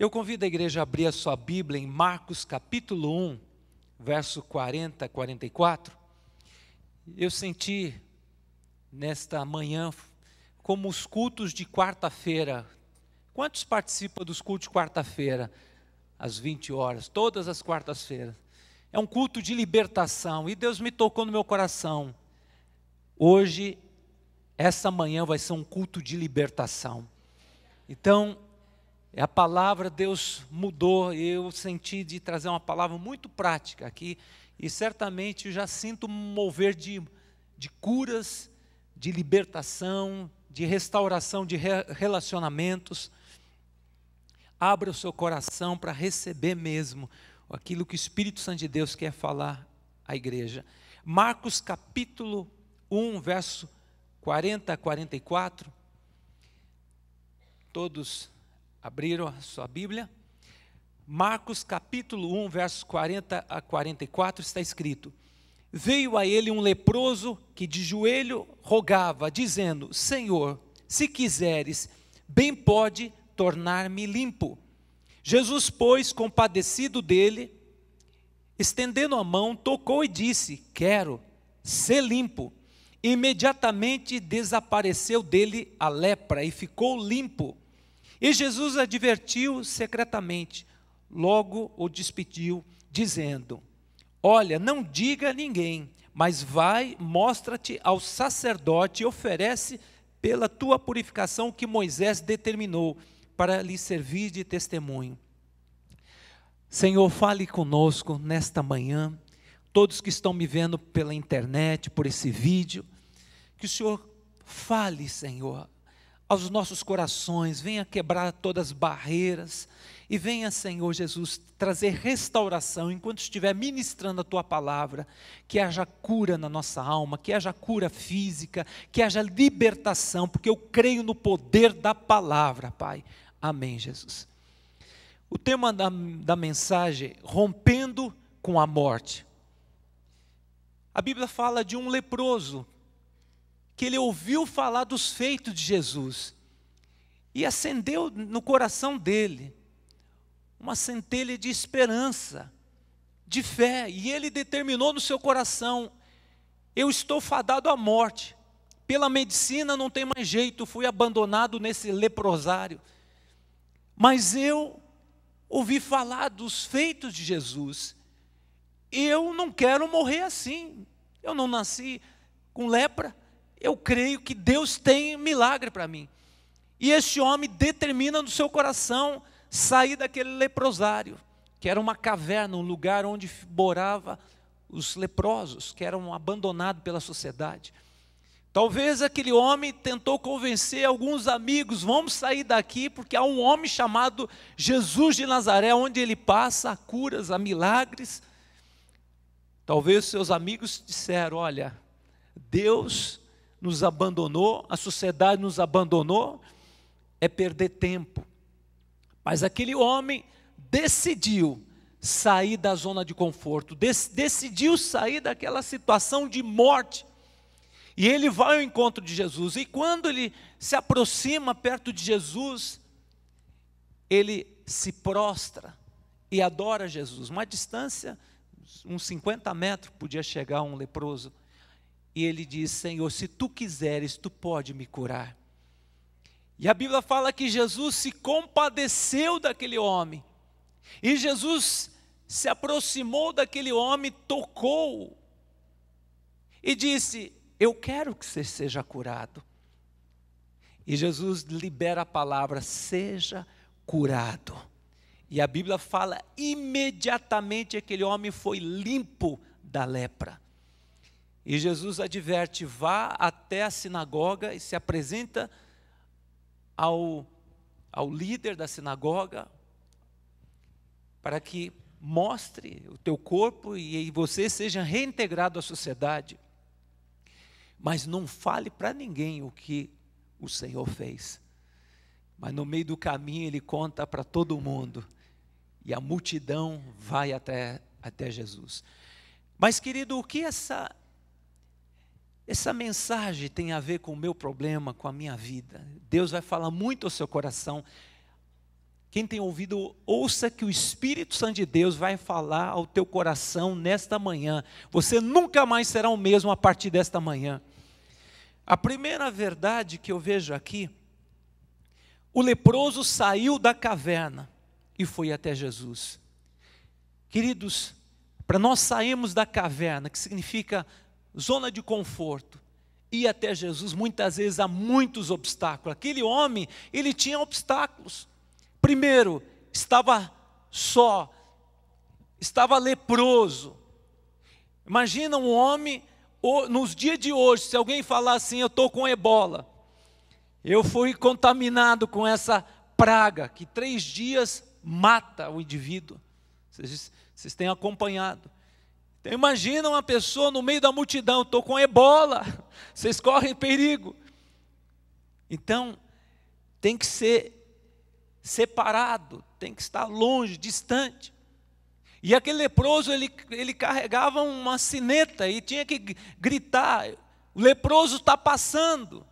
Eu convido a igreja a abrir a sua Bíblia em Marcos capítulo 1, verso 40 a 44. Eu senti nesta manhã como os cultos de quarta-feira. Quantos participam dos cultos de quarta-feira? Às 20 horas, todas as quartas-feiras. É um culto de libertação e Deus me tocou no meu coração. Hoje, essa manhã vai ser um culto de libertação. Então, é a palavra Deus mudou eu senti de trazer uma palavra muito prática aqui e certamente já sinto um mover de, de curas, de libertação, de restauração de re, relacionamentos. Abra o seu coração para receber mesmo aquilo que o Espírito Santo de Deus quer falar à igreja. Marcos capítulo 1, verso 40 a 44. Todos abriram a sua Bíblia, Marcos capítulo 1, versos 40 a 44, está escrito: Veio a ele um leproso que de joelho rogava, dizendo: Senhor, se quiseres, bem pode tornar-me limpo. Jesus, pois, compadecido dele, estendendo a mão, tocou e disse: Quero ser limpo. Imediatamente desapareceu dele a lepra e ficou limpo. E Jesus advertiu secretamente, logo o despediu, dizendo: Olha, não diga a ninguém, mas vai, mostra-te ao sacerdote e oferece pela tua purificação o que Moisés determinou, para lhe servir de testemunho. Senhor, fale conosco nesta manhã, todos que estão me vendo pela internet, por esse vídeo, que o Senhor fale, Senhor, aos nossos corações, venha quebrar todas as barreiras e venha, Senhor Jesus, trazer restauração enquanto estiver ministrando a tua palavra, que haja cura na nossa alma, que haja cura física, que haja libertação, porque eu creio no poder da palavra, Pai. Amém, Jesus. O tema da, da mensagem, rompendo com a morte. A Bíblia fala de um leproso que ele ouviu falar dos feitos de Jesus e acendeu no coração dele uma centelha de esperança, de fé, e ele determinou no seu coração: eu estou fadado à morte, pela medicina não tem mais jeito, fui abandonado nesse leprosário. Mas eu ouvi falar dos feitos de Jesus. Eu não quero morrer assim. Eu não nasci com lepra eu creio que Deus tem milagre para mim. E este homem determina no seu coração sair daquele leprosário, que era uma caverna, um lugar onde morava os leprosos, que eram abandonados pela sociedade. Talvez aquele homem tentou convencer alguns amigos: vamos sair daqui, porque há um homem chamado Jesus de Nazaré, onde ele passa a curas, a milagres. Talvez seus amigos disseram: olha, Deus nos abandonou, a sociedade nos abandonou, é perder tempo. Mas aquele homem decidiu sair da zona de conforto, decidiu sair daquela situação de morte. E ele vai ao encontro de Jesus. E quando ele se aproxima perto de Jesus, ele se prostra e adora Jesus. Uma distância, uns 50 metros, podia chegar um leproso. E ele diz: Senhor, se tu quiseres, tu pode me curar. E a Bíblia fala que Jesus se compadeceu daquele homem. E Jesus se aproximou daquele homem, tocou e disse: Eu quero que você seja curado. E Jesus libera a palavra: Seja curado. E a Bíblia fala: imediatamente aquele homem foi limpo da lepra. E Jesus adverte: vá até a sinagoga e se apresenta ao, ao líder da sinagoga para que mostre o teu corpo e, e você seja reintegrado à sociedade. Mas não fale para ninguém o que o Senhor fez. Mas no meio do caminho ele conta para todo mundo. E a multidão vai até, até Jesus. Mas, querido, o que essa essa mensagem tem a ver com o meu problema, com a minha vida. Deus vai falar muito ao seu coração. Quem tem ouvido, ouça que o Espírito Santo de Deus vai falar ao teu coração nesta manhã. Você nunca mais será o mesmo a partir desta manhã. A primeira verdade que eu vejo aqui, o leproso saiu da caverna e foi até Jesus. Queridos, para nós sairmos da caverna, que significa zona de conforto, ir até Jesus muitas vezes há muitos obstáculos. Aquele homem, ele tinha obstáculos. Primeiro, estava só, estava leproso. Imagina um homem, nos dias de hoje, se alguém falar assim, eu estou com ebola, eu fui contaminado com essa praga, que três dias mata o indivíduo. Vocês, vocês têm acompanhado imagina uma pessoa no meio da multidão, estou com ebola, vocês correm perigo. Então, tem que ser separado, tem que estar longe, distante. E aquele leproso, ele, ele carregava uma sineta e tinha que gritar: o leproso está passando,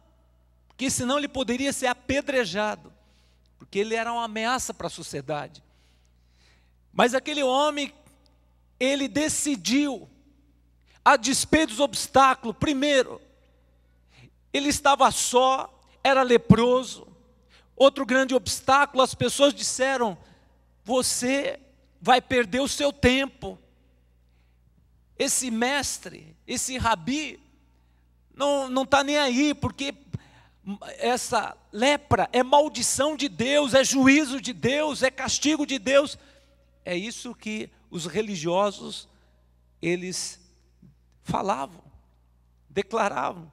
porque senão ele poderia ser apedrejado, porque ele era uma ameaça para a sociedade. Mas aquele homem ele decidiu, a despeito dos obstáculos, primeiro, ele estava só, era leproso. Outro grande obstáculo, as pessoas disseram: você vai perder o seu tempo. Esse mestre, esse rabi, não está nem aí, porque essa lepra é maldição de Deus, é juízo de Deus, é castigo de Deus. É isso que os religiosos eles falavam, declaravam.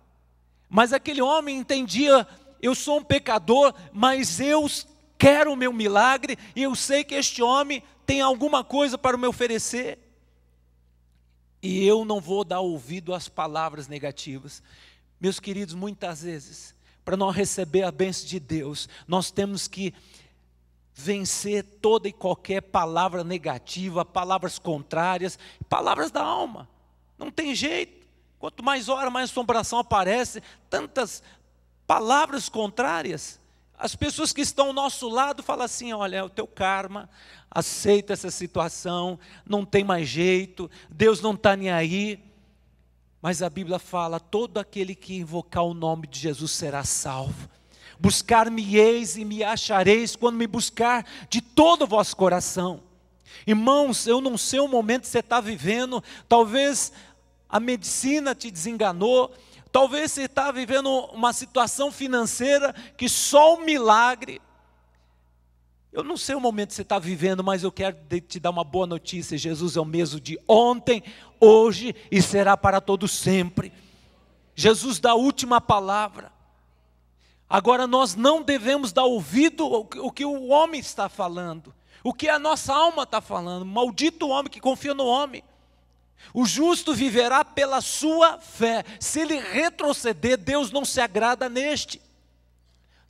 Mas aquele homem entendia: eu sou um pecador, mas eu quero o meu milagre e eu sei que este homem tem alguma coisa para me oferecer. E eu não vou dar ouvido às palavras negativas. Meus queridos, muitas vezes, para não receber a bênção de Deus, nós temos que vencer toda e qualquer palavra negativa, palavras contrárias, palavras da alma. Não tem jeito. Quanto mais hora, mais assombração aparece, tantas palavras contrárias. As pessoas que estão ao nosso lado falam assim: olha, é o teu karma, aceita essa situação, não tem mais jeito, Deus não está nem aí. Mas a Bíblia fala: todo aquele que invocar o nome de Jesus será salvo. Buscar-me-eis e me achareis quando me buscar de todo o vosso coração. Irmãos, eu não sei o momento que você está vivendo, talvez a medicina te desenganou, talvez você está vivendo uma situação financeira que só um milagre. Eu não sei o momento que você está vivendo, mas eu quero te dar uma boa notícia: Jesus é o mesmo de ontem, hoje e será para todo sempre. Jesus dá última palavra. Agora, nós não devemos dar ouvido ao que o homem está falando, o que a nossa alma está falando. Maldito o homem que confia no homem. O justo viverá pela sua fé. Se ele retroceder, Deus não se agrada neste.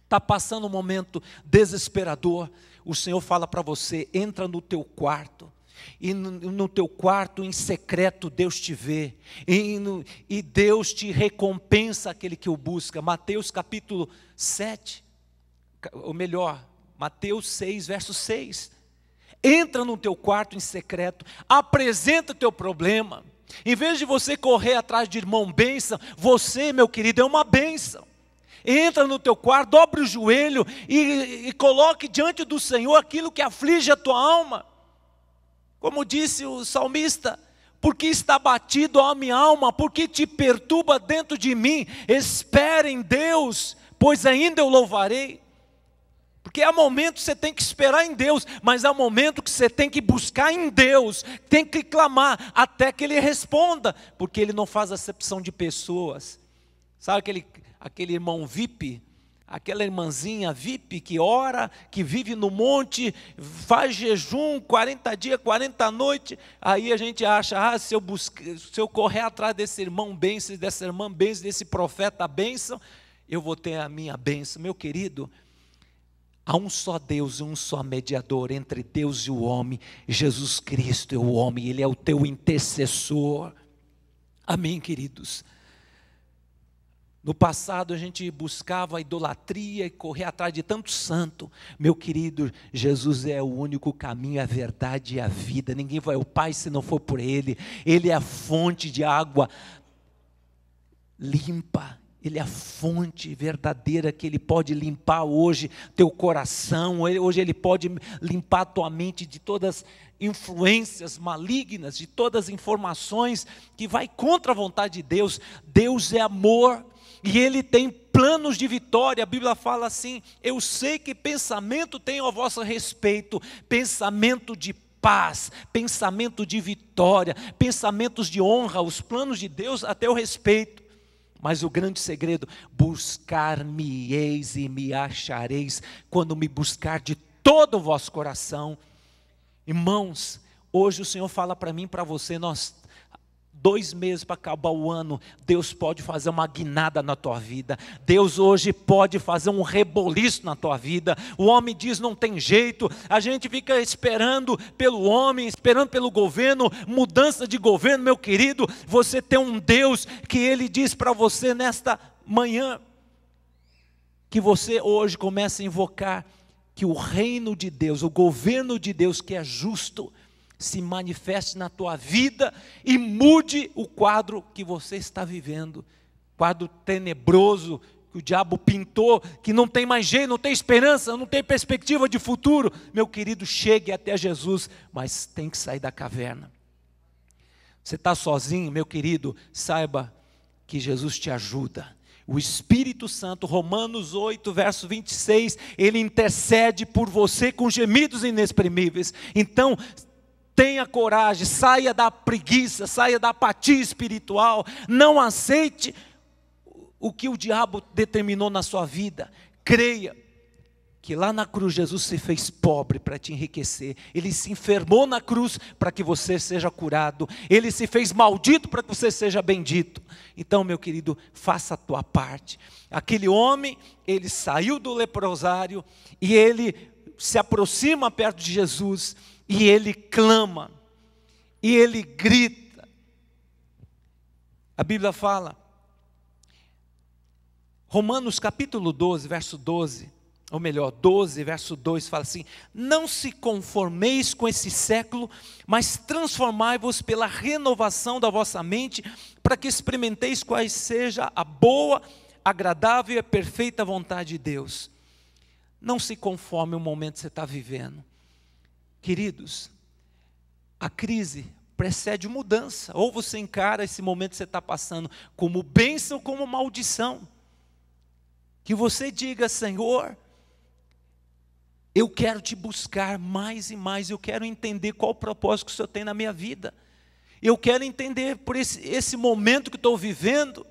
Está passando um momento desesperador. O Senhor fala para você: entra no teu quarto, e no, teu quarto, em secreto, Deus te vê. E, no, e Deus te recompensa aquele que o busca. Mateus capítulo 7, ou melhor, Mateus 6, verso 6. Entra no teu quarto em secreto, apresenta o teu problema. Em vez de você correr atrás de irmão bênção, você, meu querido, é uma bênção. Entra no teu quarto, dobre o joelho e, e coloque diante do Senhor aquilo que aflige a tua alma. Como disse o salmista, porque está batido a minha alma, porque te perturba dentro de mim, espere em Deus, pois ainda eu louvarei. Porque há momentos que você tem que esperar em Deus, mas há momentos que você tem que buscar em Deus, tem que clamar até que Ele responda, porque Ele não faz acepção de pessoas. Sabe aquele, aquele irmão VIP aquela irmãzinha VIP que ora, que vive no monte, faz jejum 40 dias, 40 noites, aí a gente acha, ah, se eu, busque, se eu correr atrás desse irmão bênção, dessa irmã bênção, desse profeta bênção, eu vou ter a minha bênção. Meu querido, há um só Deus e um só mediador entre Deus e o homem, Jesus Cristo é o homem, ele é o teu intercessor. Amém, queridos. No passado a gente buscava a idolatria e corria atrás de tanto santo. Meu querido, Jesus é o único caminho, a verdade e a vida. Ninguém vai ao Pai se não for por Ele. Ele é a fonte de água limpa. Ele é a fonte verdadeira que Ele pode limpar hoje teu coração. Hoje Ele pode limpar tua mente de todas influências malignas, de todas informações que vai contra a vontade de Deus. Deus é amor e ele tem planos de vitória. A Bíblia fala assim: Eu sei que pensamento tenho a vosso respeito, pensamento de paz, pensamento de vitória, pensamentos de honra, os planos de Deus a teu respeito. Mas o grande segredo, buscar-me-eis e me achareis, quando me buscar de todo o vosso coração. Irmãos, hoje o Senhor fala para mim, para você, nós dois meses para acabar o ano, Deus pode fazer uma guinada na tua vida. Deus hoje pode fazer um reboliço na tua vida. O homem diz: não tem jeito. A gente fica esperando pelo homem, esperando pelo governo, mudança de governo, meu querido. Você tem um Deus que ele diz para você nesta manhã que você hoje comece a invocar que o reino de Deus, o governo de Deus que é justo, se manifeste na tua vida e mude o quadro que você está vivendo quadro tenebroso que o diabo pintou, que não tem mais jeito, não tem esperança, não tem perspectiva de futuro. Meu querido, chegue até Jesus, mas tem que sair da caverna. Você está sozinho, meu querido, saiba que Jesus te ajuda. O Espírito Santo, Romanos 8, verso 26, ele intercede por você com gemidos inexprimíveis. Então, Tenha coragem, saia da preguiça, saia da apatia espiritual. Não aceite o que o diabo determinou na sua vida. Creia que lá na cruz Jesus se fez pobre para te enriquecer. Ele se enfermou na cruz para que você seja curado. Ele se fez maldito para que você seja bendito. Então, meu querido, faça a tua parte. Aquele homem, ele saiu do leprosário e ele se aproxima perto de Jesus e ele clama, e ele grita. A Bíblia fala, Romanos capítulo 12, verso 12, ou melhor, 12, verso 2 fala assim: Não se conformeis com esse século, mas transformai-vos pela renovação da vossa mente, para que experimenteis quais seja a boa, agradável e perfeita vontade de Deus. Não se conforme o momento que você está vivendo. Queridos, a crise precede mudança. Ou você encara esse momento que você está passando como bênção, como maldição. Que você diga, Senhor, eu quero te buscar mais e mais, eu quero entender qual o propósito que o Senhor tem na minha vida. Eu quero entender por esse, esse momento que estou vivendo,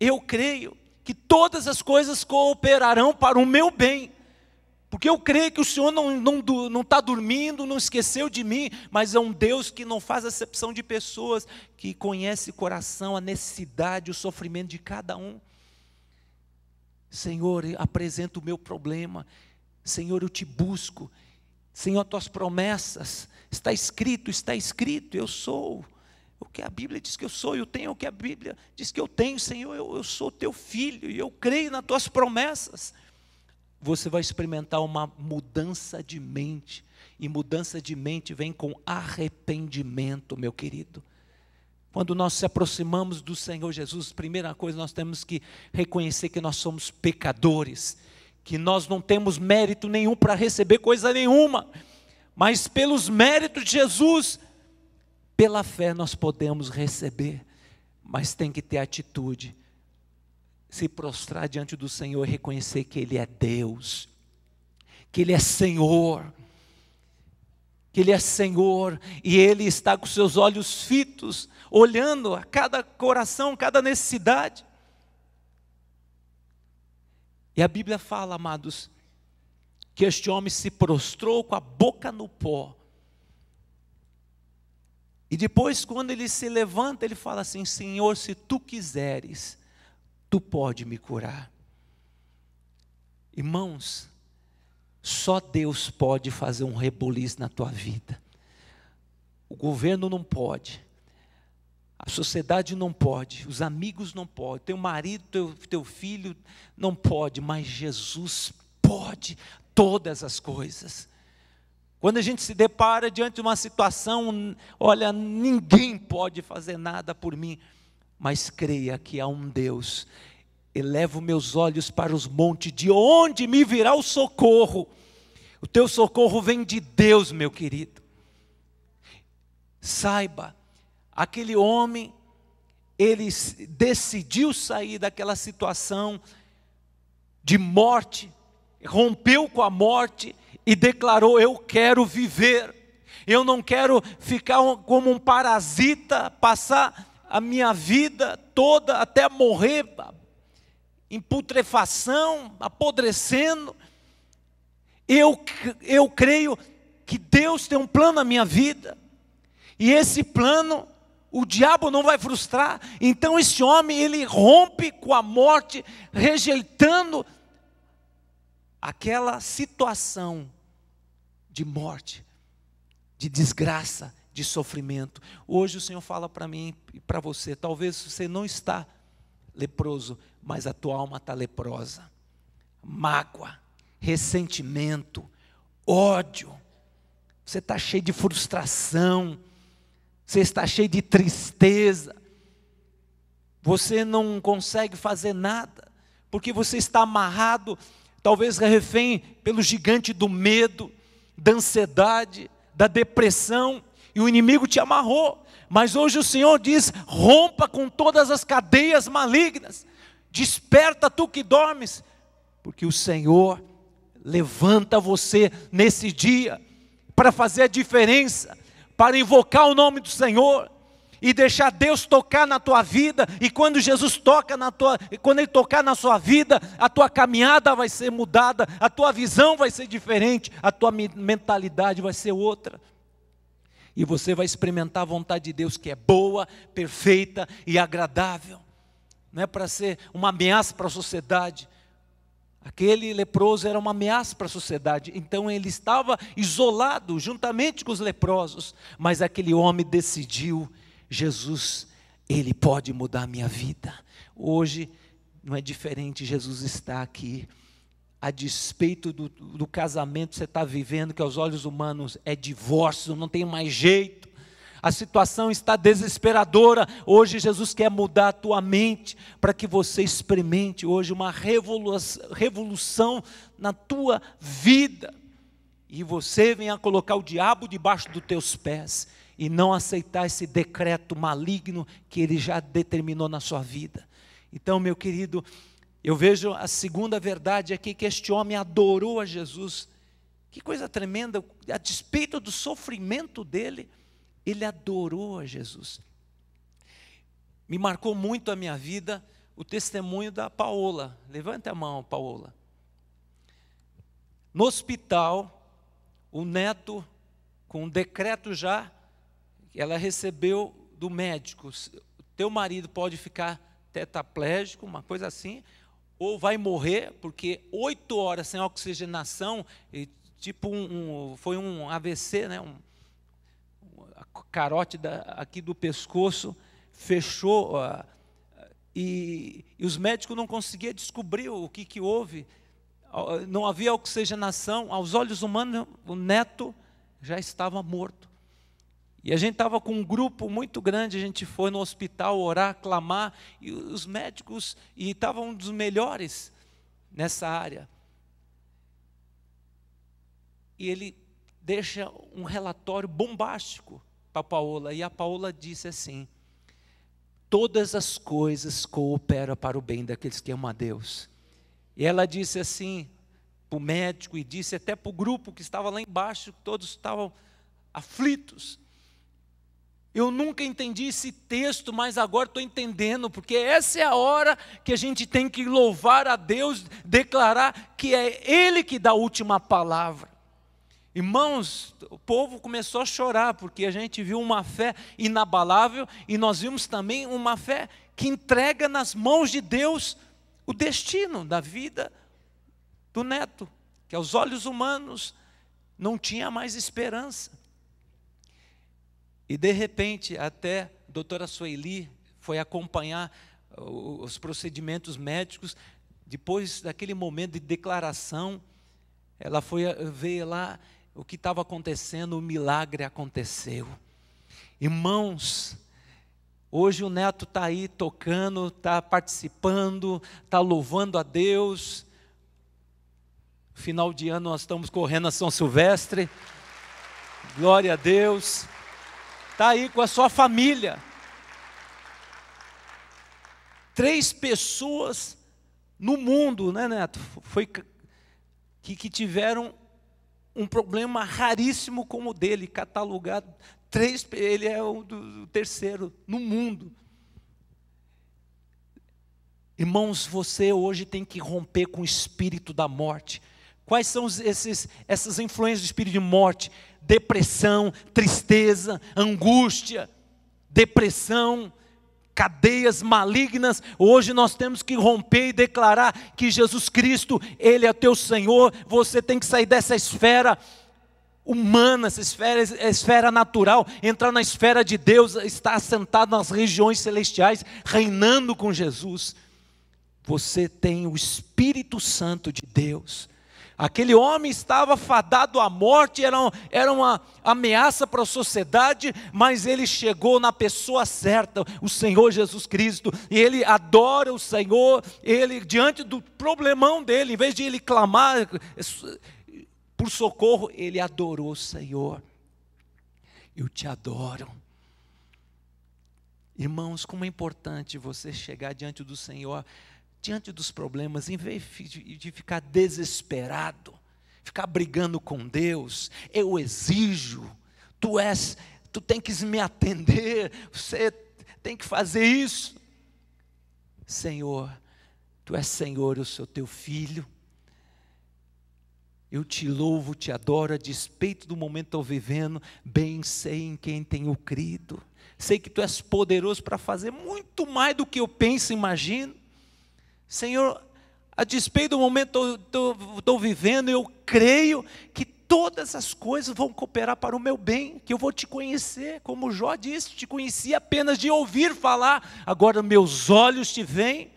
eu creio que todas as coisas cooperarão para o meu bem. Porque eu creio que o Senhor não está não, não tá dormindo, não esqueceu de mim, mas é um Deus que não faz acepção de pessoas, que conhece o coração, a necessidade, o sofrimento de cada um. Senhor, apresento o meu problema. Senhor, eu te busco. Senhor, tuas promessas. Está escrito, está escrito, eu sou. O que a Bíblia diz que eu sou, eu tenho o que a Bíblia diz que eu tenho, Senhor, eu, eu sou teu filho e eu creio nas tuas promessas você vai experimentar uma mudança de mente. E mudança de mente vem com arrependimento, meu querido. Quando nós se aproximamos do Senhor Jesus, primeira coisa nós temos que reconhecer que nós somos pecadores, que nós não temos mérito nenhum para receber coisa nenhuma, mas pelos méritos de Jesus, pela fé nós podemos receber, mas tem que ter atitude se prostrar diante do Senhor e reconhecer que Ele é Deus, que Ele é Senhor, que Ele é Senhor e Ele está com seus olhos fitos, olhando a cada coração, cada necessidade. E a Bíblia fala, amados, que este homem se prostrou com a boca no pó. E depois, quando ele se levanta, ele fala assim: Senhor, se tu quiseres, tu pode me curar. Irmãos, só Deus pode fazer um rebuliço na tua vida. O governo não pode. A sociedade não pode, os amigos não podem, teu marido, teu, teu filho não pode, mas Jesus pode todas as coisas. Quando a gente se depara diante de uma situação, olha, ninguém pode fazer nada por mim mas creia que há um Deus. Elevo meus olhos para os montes, de onde me virá o socorro? O teu socorro vem de Deus, meu querido. Saiba, aquele homem, ele decidiu sair daquela situação de morte, rompeu com a morte e declarou: Eu quero viver, eu não quero ficar como um parasita, passar a minha vida toda até morrer em putrefação, apodrecendo. Eu, eu creio que Deus tem um plano na minha vida, e esse plano o diabo não vai frustrar. Então esse homem, ele rompe com a morte, rejeitando aquela situação de morte, de desgraça, de sofrimento. Hoje o Senhor fala para mim e para você: talvez você não está leproso, mas a tua alma está leprosa. Mágoa, ressentimento, ódio. Você está cheio de frustração. Você está cheio de tristeza. Você não consegue fazer nada, porque você está amarrado, talvez refém pelo gigante do medo, da ansiedade, da depressão e o inimigo te amarrou. Mas hoje o Senhor diz: rompa com todas as cadeias malignas, desperta tu que dormes, porque o Senhor levanta você nesse dia para fazer a diferença, para invocar o nome do Senhor e deixar Deus tocar na tua vida, e quando Jesus toca na tua, quando ele tocar na sua vida, a tua caminhada vai ser mudada, a tua visão vai ser diferente, a tua mentalidade vai ser outra e você vai experimentar a vontade de Deus que é boa, perfeita e agradável. Não é para ser uma ameaça para a sociedade. Aquele leproso era uma ameaça para a sociedade, então ele estava isolado juntamente com os leprosos, mas aquele homem decidiu: Jesus, ele pode mudar a minha vida. Hoje não é diferente, Jesus está aqui a despeito do, do casamento que você está vivendo, que aos olhos humanos é divórcio, não tem mais jeito, a situação está desesperadora. Hoje Jesus quer mudar a tua mente para que você experimente hoje uma revolução, revolução na tua vida. E você venha colocar o diabo debaixo dos teus pés e não aceitar esse decreto maligno que ele já determinou na sua vida. Então, meu querido, eu vejo a segunda verdade aqui que este homem adorou a Jesus. Que coisa tremenda, a despeito do sofrimento dele, ele adorou a Jesus. Me marcou muito a minha vida o testemunho da Paola. Levante a mão, Paola. No hospital, o neto, com um decreto já, ela recebeu do médico: teu marido pode ficar tetaplégico, uma coisa assim, ou vai morrer, porque oito horas sem oxigenação, e, tipo um, um, foi um AVC, né? um, a carótida aqui do pescoço fechou, uh, e, e, os médicos não conseguiam descobrir o que, que houve, não havia oxigenação, aos olhos humanos o neto já estava morto. E a gente estava com um grupo muito grande, a gente foi no hospital orar, clamar, e os médicos, e estava um dos melhores nessa área. E ele deixa um relatório bombástico para a Paola, e a Paola disse assim: Todas as coisas cooperam para o bem daqueles que amam a Deus. E ela disse assim para o médico, e disse até para o grupo que estava lá embaixo, que todos estavam aflitos. Eu nunca entendi esse texto, mas agora estou entendendo, porque essa é a hora que a gente tem que louvar a Deus, declarar que é Ele que dá a última palavra. Irmãos, o povo começou a chorar, porque a gente viu uma fé inabalável e nós vimos também uma fé que entrega nas mãos de Deus o destino da vida do neto, que aos olhos humanos não tinha mais esperança. E de repente, até a doutora Sueli foi acompanhar uh, os procedimentos médicos. Depois daquele momento de declaração, ela foi uh, ver lá o que estava acontecendo, o milagre aconteceu. Irmãos, hoje o neto está aí tocando, está participando, está louvando a Deus. Final de ano nós estamos correndo a São Silvestre. Glória a Deus está aí com a sua família. Três pessoas no mundo, né, Neto? Foi que, que tiveram um problema raríssimo como o dele, catalogado. Três, ele é o, do, o terceiro no mundo. Irmãos, você hoje tem que romper com o espírito da morte. Quais são esses, essas influências do espírito de morte? depressão, tristeza, angústia, depressão, cadeias malignas. Hoje nós temos que romper e declarar que Jesus Cristo, Ele é teu Senhor. Você tem que sair dessa esfera humana, essa esfera, essa esfera natural, entrar na esfera de Deus, estar assentado nas regiões celestiais, reinando com Jesus. Você tem o Espírito Santo de Deus Aquele homem estava fadado à morte, era, era uma ameaça para a sociedade, mas ele chegou na pessoa certa, o Senhor Jesus Cristo, e ele adora o Senhor, ele, diante do problemão dele, em vez de ele clamar eh, por socorro, ele adorou o Senhor. Eu te adoro. Irmãos, como é importante você chegar diante do Senhor diante dos problemas, em vez de ficar desesperado, ficar brigando com Deus, eu exijo, tu és, tu tem que me atender, você tem que fazer isso. Senhor, tu és Senhor, eu sou teu filho. Eu te louvo, te adoro, a despeito do momento que estou vivendo, bem sei em quem tenho crido. Sei que tu és poderoso para fazer muito mais do que eu penso e imagino. Senhor, a despeito do momento que estou vivendo, eu creio que todas as coisas vão cooperar para o meu bem, que eu vou te conhecer, como Jó disse, te conheci apenas de ouvir falar, agora meus olhos te veem.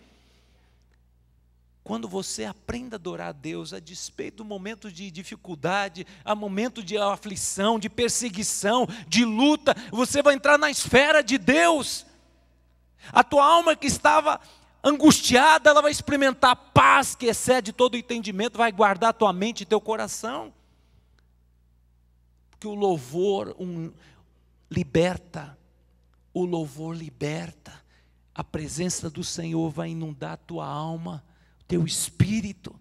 Quando você aprenda a adorar a Deus, a despeito do momento de dificuldade, a momento de aflição, de perseguição, de luta, você vai entrar na esfera de Deus. A tua alma que estava angustiada, ela vai experimentar a paz que excede todo entendimento, vai guardar tua mente e teu coração. Porque o louvor um, liberta, o louvor liberta. A presença do Senhor vai inundar tua alma, teu espírito,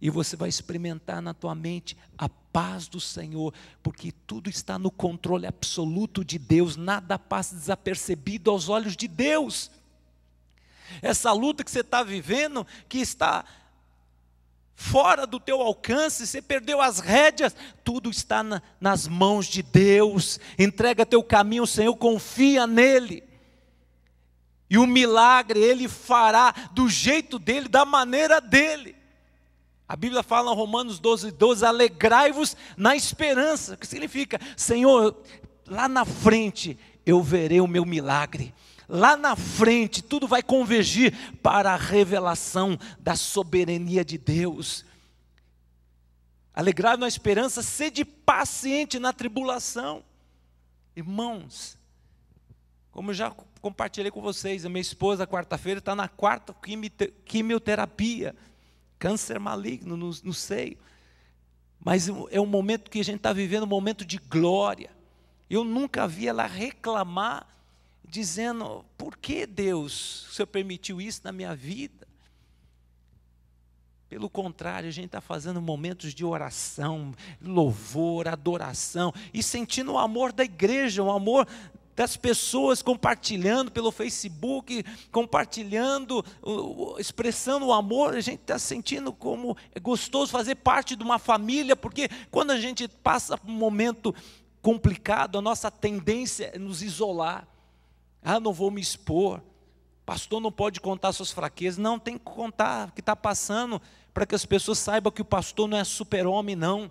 e você vai experimentar na tua mente a paz do Senhor, porque tudo está no controle absoluto de Deus, nada passa desapercebido aos olhos de Deus. Essa luta que você está vivendo, que está fora do teu alcance, você perdeu as rédeas, tudo está na, nas mãos de Deus. Entrega teu caminho ao Senhor, confia nele. E o milagre ele fará do jeito dele, da maneira dele. A Bíblia fala em Romanos 12, 12: alegrai-vos na esperança. O que significa? Senhor, lá na frente eu verei o meu milagre Lá na frente, tudo vai convergir para a revelação da soberania de Deus. Alegrado na esperança, sede paciente na tribulação. Irmãos, como eu já compartilhei com vocês, a minha esposa, quarta-feira, está na quarta quimioterapia, câncer maligno no, no seio. Mas é um momento que a gente está vivendo, um momento de glória. Eu nunca vi ela reclamar dizendo: por que Deus, o Senhor permitiu isso na minha vida? Pelo contrário, a gente está fazendo momentos de oração, louvor, adoração e sentindo o amor da igreja, o amor das pessoas compartilhando pelo Facebook, compartilhando, expressando o amor. A gente está sentindo como é gostoso fazer parte de uma família, porque quando a gente passa por um momento complicado, a nossa tendência é nos isolar. Ah, não vou me expor. Pastor não pode contar suas fraquezas. Não, tem que contar o que está passando, para que as pessoas saibam que o pastor não é super-homem, não.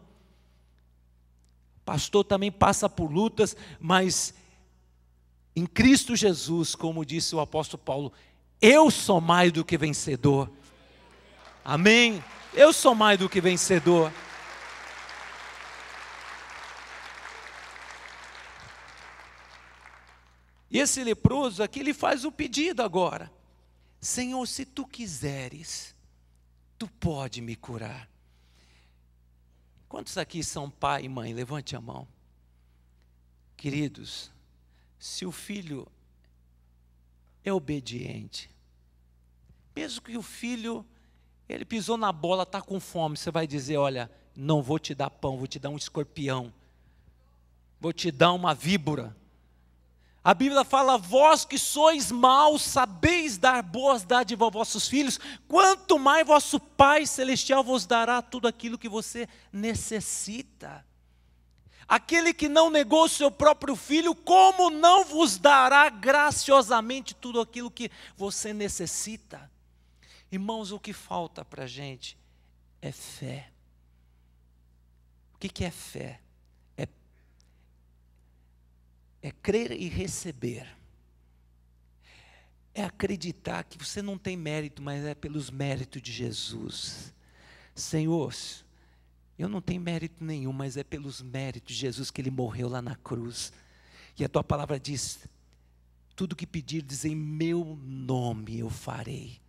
Pastor também passa por lutas, mas em Cristo Jesus, como disse o apóstolo Paulo, eu sou mais do que vencedor. Amém? Eu sou mais do que vencedor. E esse leproso aqui, ele faz o pedido agora: Senhor, se tu quiseres, tu pode me curar. Quantos aqui são pai e mãe? Levante a mão. Queridos, se o filho é obediente, mesmo que o filho, ele pisou na bola, está com fome, você vai dizer: Olha, não vou te dar pão, vou te dar um escorpião, vou te dar uma víbora a Bíblia fala: Vós que sois maus, sabeis dar boas dádivas aos vossos filhos, quanto mais vosso Pai Celestial vos dará tudo aquilo que você necessita. Aquele que não negou o seu próprio filho, como não vos dará graciosamente tudo aquilo que você necessita? Irmãos, o que falta para a gente é fé. O que é fé? é crer e receber. É acreditar que você não tem mérito, mas é pelos méritos de Jesus. Senhor, eu não tenho mérito nenhum, mas é pelos méritos de Jesus que ele morreu lá na cruz. E a tua palavra diz: tudo que diz em meu nome eu farei,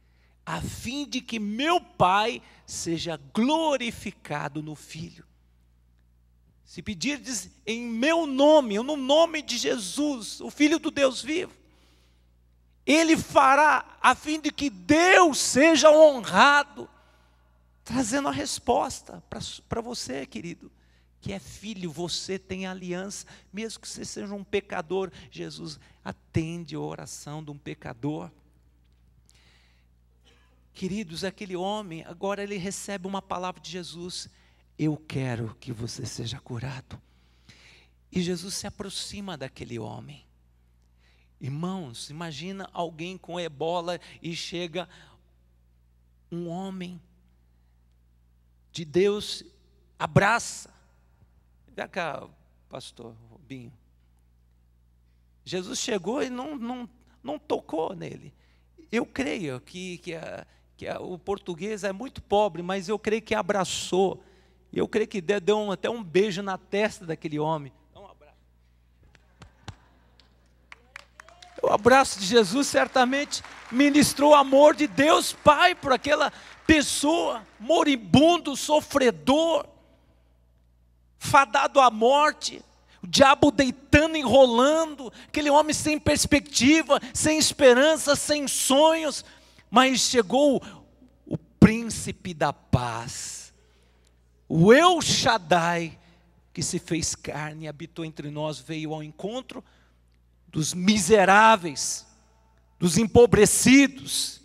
a fim de que meu Pai seja glorificado no Filho. Se pedirdes em meu nome, no nome de Jesus, o Filho do Deus vivo, ele fará a fim de que Deus seja honrado, trazendo a resposta para você, querido, que é filho, você tem aliança, mesmo que você seja um pecador, Jesus atende a oração de um pecador. Queridos, aquele homem, agora ele recebe uma palavra de Jesus eu quero que você seja curado. E Jesus se aproxima daquele homem. Irmãos, imagina alguém com ebola e chega um homem de Deus, abraça. Vem cá, pastor Robinho. Jesus chegou e não, não, não tocou nele. Eu creio que, que, a, que a, o português é muito pobre, mas eu creio que abraçou e eu creio que deu um, até um beijo na testa daquele homem. Dá um abraço. O abraço de Jesus certamente ministrou o amor de Deus Pai por aquela pessoa, moribundo, sofredor, fadado à morte, o diabo deitando, enrolando, aquele homem sem perspectiva, sem esperança, sem sonhos, mas chegou o príncipe da paz o El Shaddai, que se fez carne, habitou entre nós, veio ao encontro dos miseráveis, dos empobrecidos,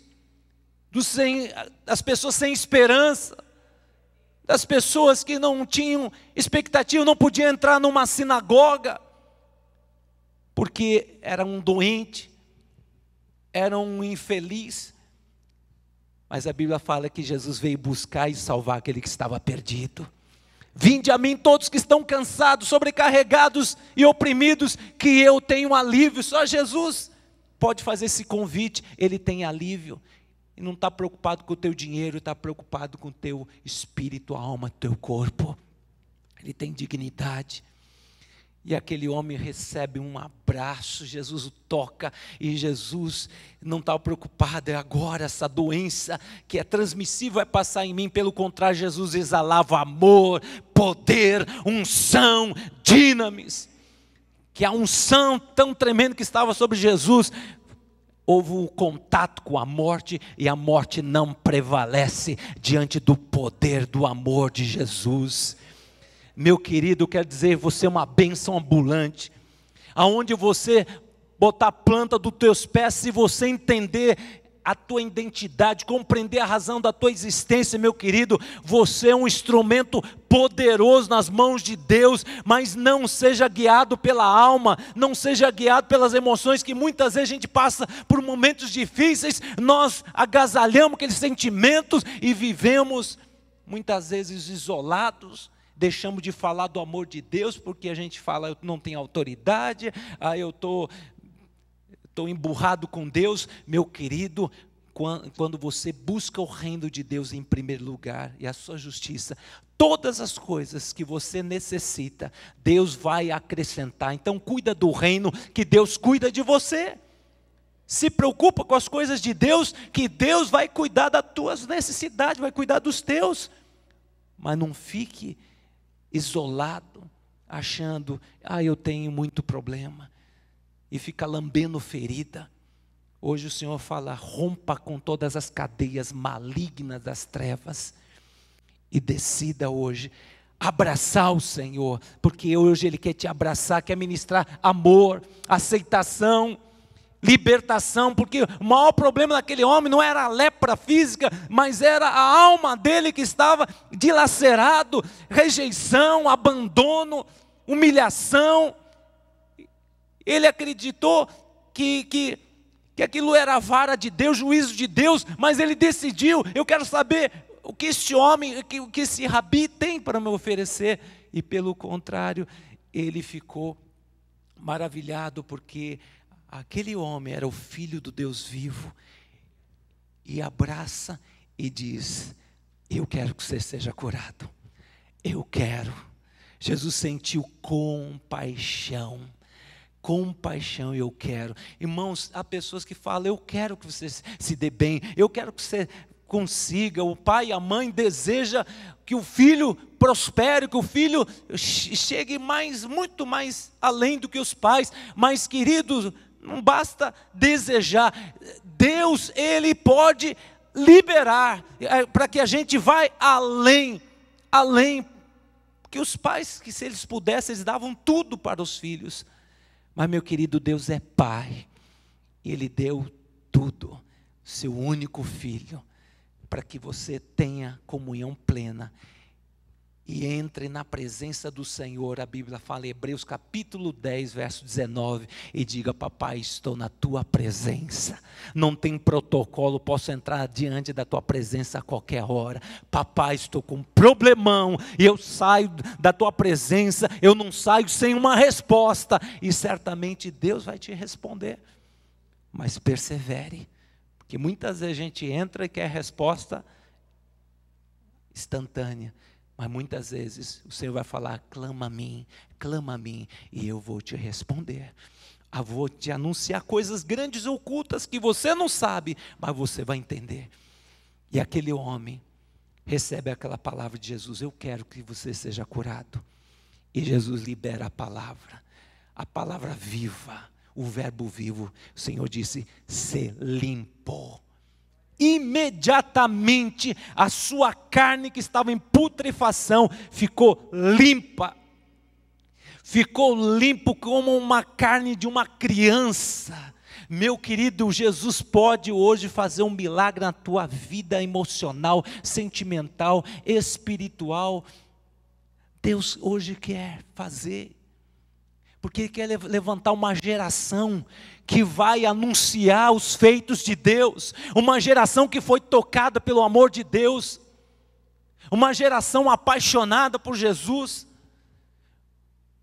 dos sem, das pessoas sem esperança, das pessoas que não tinham expectativa, não podiam entrar numa sinagoga, porque era um doente, era um infeliz, mas a Bíblia fala que Jesus veio buscar e salvar aquele que estava perdido. Vinde a mim todos que estão cansados, sobrecarregados e oprimidos, que eu tenho alívio. Só Jesus pode fazer esse convite, ele tem alívio. E não está preocupado com o teu dinheiro, está preocupado com o teu espírito, a alma, teu corpo. Ele tem dignidade. E aquele homem recebe um abraço, Jesus o toca e Jesus não está preocupado, é agora essa doença que é transmissível vai passar em mim, pelo contrário, Jesus exalava amor, poder, unção, dinamis. Que a unção tão tremenda que estava sobre Jesus houve um contato com a morte e a morte não prevalece diante do poder do amor de Jesus meu querido, quer dizer, você é uma bênção ambulante. Aonde você botar a planta dos teus pés, se você entender a tua identidade, compreender a razão da tua existência, meu querido, você é um instrumento poderoso nas mãos de Deus, mas não seja guiado pela alma, não seja guiado pelas emoções que muitas vezes a gente passa por momentos difíceis, nós agasalhamos aqueles sentimentos e vivemos muitas vezes isolados deixamos de falar do amor de Deus porque a gente fala, eu não tenho autoridade, ah, eu estou tô, tô emburrado com Deus. Meu querido, quando você busca o reino de Deus em primeiro lugar e a sua justiça, todas as coisas que você necessita, Deus vai acrescentar. Então cuida do reino que Deus cuida de você. Se preocupa com as coisas de Deus, que Deus vai cuidar das tuas necessidades, vai cuidar dos teus. Mas não fique isolado, achando, ah, eu tenho muito problema, e fica lambendo ferida. Hoje o Senhor fala: rompa com todas as cadeias malignas das trevas e decida hoje abraçar o Senhor, porque hoje Ele quer te abraçar, quer ministrar amor, aceitação libertação, porque o maior problema daquele homem não era a lepra física, mas era a alma dele que estava dilacerado, rejeição, abandono, humilhação. Ele acreditou que, que, que aquilo era a vara de Deus, juízo de Deus, mas ele decidiu, eu quero saber o que este homem, o que, o que esse rabi tem para me oferecer. E pelo contrário, ele ficou maravilhado porque aquele homem era o filho do Deus vivo, e abraça e diz: Eu quero que você seja curado. Eu quero. Jesus sentiu compaixão. Compaixão, eu quero. Irmãos, há pessoas que falam: Eu quero que você se dê bem, eu quero que você consiga. O pai e a mãe deseja que o filho prospere, que o filho chegue mais, muito mais além do que os pais. Mas, queridos, não basta desejar. Deus, Ele pode liberar, é, para que a gente vá além, além. Que os pais, que se eles pudessem, eles davam tudo para os filhos. Mas, meu querido, Deus é Pai. e Ele deu tudo, seu único filho, para que você tenha comunhão plena e entre na presença do Senhor. A Bíblia fala em Hebreus capítulo 10, verso 19, e diga: Papai, estou na tua presença. Não tem protocolo, posso entrar diante da tua presença a qualquer hora. Papai, estou com um problemão e eu saio da tua presença, eu não saio sem uma resposta, e certamente Deus vai te responder. Mas persevere, porque muitas vezes a gente entra e quer resposta instantânea. Mas muitas vezes o Senhor vai falar: clama a mim, clama a mim, e eu vou te responder. Eu ah, vou te anunciar coisas grandes e ocultas que você não sabe, mas você vai entender. E aquele homem recebe aquela palavra de Jesus: Eu quero que você seja curado. E Jesus libera a palavra, a palavra viva, o verbo vivo. O Senhor disse: Se limpou imediatamente a sua carne que estava em putrefação ficou limpa. Ficou limpo como uma carne de uma criança. Meu querido, Jesus pode hoje fazer um milagre na tua vida emocional, sentimental, espiritual. Deus hoje quer fazer porque quer levantar uma geração que vai anunciar os feitos de Deus, uma geração que foi tocada pelo amor de Deus, uma geração apaixonada por Jesus,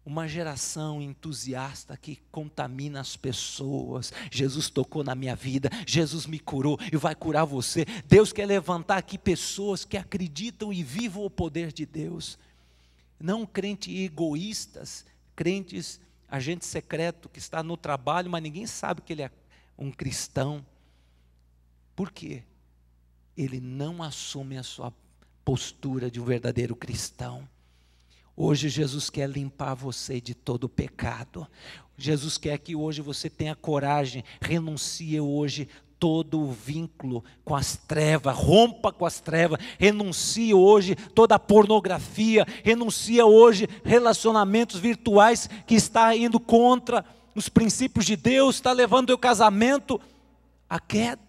uma geração entusiasta que contamina as pessoas. Jesus tocou na minha vida, Jesus me curou e vai curar você. Deus quer levantar aqui pessoas que acreditam e vivam o poder de Deus. Não crentes egoístas, crentes agente secreto que está no trabalho, mas ninguém sabe que ele é um cristão. Por quê? Ele não assume a sua postura de um verdadeiro cristão. Hoje Jesus quer limpar você de todo pecado. Jesus quer que hoje você tenha coragem, renuncie hoje todo o vínculo com as trevas, rompa com as trevas, renuncie hoje toda a pornografia, renuncia hoje relacionamentos virtuais que está indo contra os princípios de Deus, está levando o casamento à queda.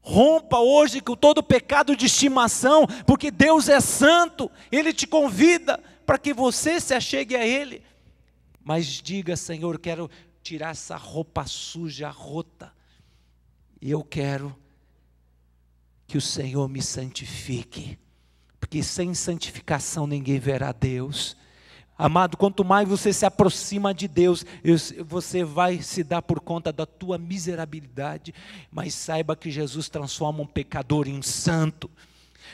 Rompa hoje com todo o pecado de estimação, porque Deus é santo, Ele te convida para que você se achegue a Ele. Mas diga, Senhor, quero tirar essa roupa suja, rota, e eu quero que o Senhor me santifique, porque sem santificação ninguém verá Deus. Amado, quanto mais você se aproxima de Deus, você vai se dar por conta da tua miserabilidade, mas saiba que Jesus transforma um pecador em santo.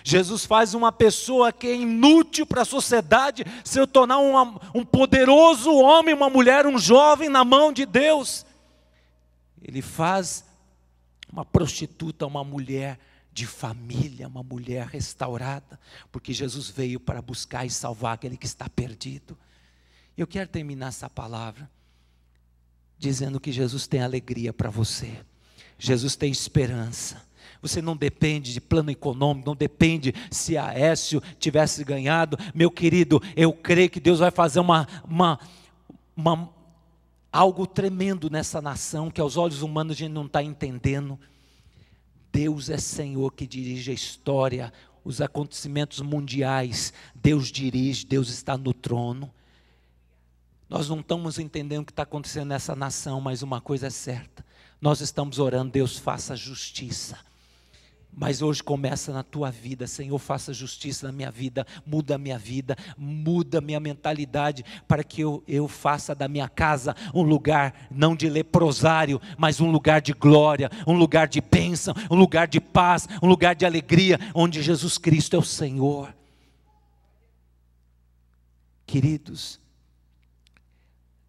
Jesus faz uma pessoa que é inútil para a sociedade se tornar um um poderoso homem, uma mulher, um jovem na mão de Deus. Ele faz uma prostituta, uma mulher de família, uma mulher restaurada, porque Jesus veio para buscar e salvar aquele que está perdido. Eu quero terminar essa palavra dizendo que Jesus tem alegria para você. Jesus tem esperança. Você não depende de plano econômico, não depende se a Écio tivesse ganhado. Meu querido, eu creio que Deus vai fazer uma, uma, uma algo tremendo nessa nação que aos olhos humanos a gente não está entendendo. Deus é Senhor que dirige a história, os acontecimentos mundiais. Deus dirige, Deus está no trono. Nós não estamos entendendo o que está acontecendo nessa nação, mas uma coisa é certa: nós estamos orando, Deus faça justiça mas hoje começa na tua vida, Senhor, faça justiça na minha vida, muda a minha vida, muda a minha mentalidade, para que eu, eu faça da minha casa um lugar não de leprosário, mas um lugar de glória, um lugar de bênção, um lugar de paz, um lugar de alegria, onde Jesus Cristo é o Senhor. Queridos,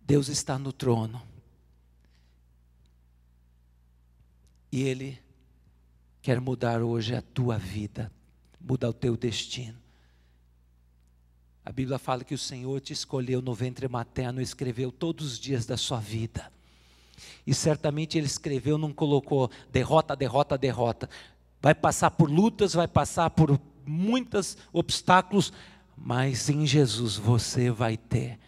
Deus está no trono. E Ele quer mudar hoje a tua vida, muda o teu destino. A Bíblia fala que o Senhor te escolheu no ventre materno e escreveu todos os dias da sua vida. E certamente Ele escreveu, não colocou derrota, derrota, derrota. Vai passar por lutas, vai passar por muitos obstáculos, mas em Jesus você vai ter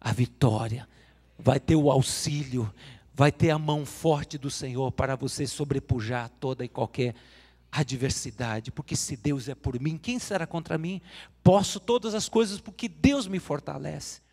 a vitória, vai ter o auxílio, vai ter a mão forte do Senhor para você sobrepujar toda e qualquer adversidade, porque se Deus é por mim, quem será contra mim? Posso todas as coisas porque Deus me fortalece.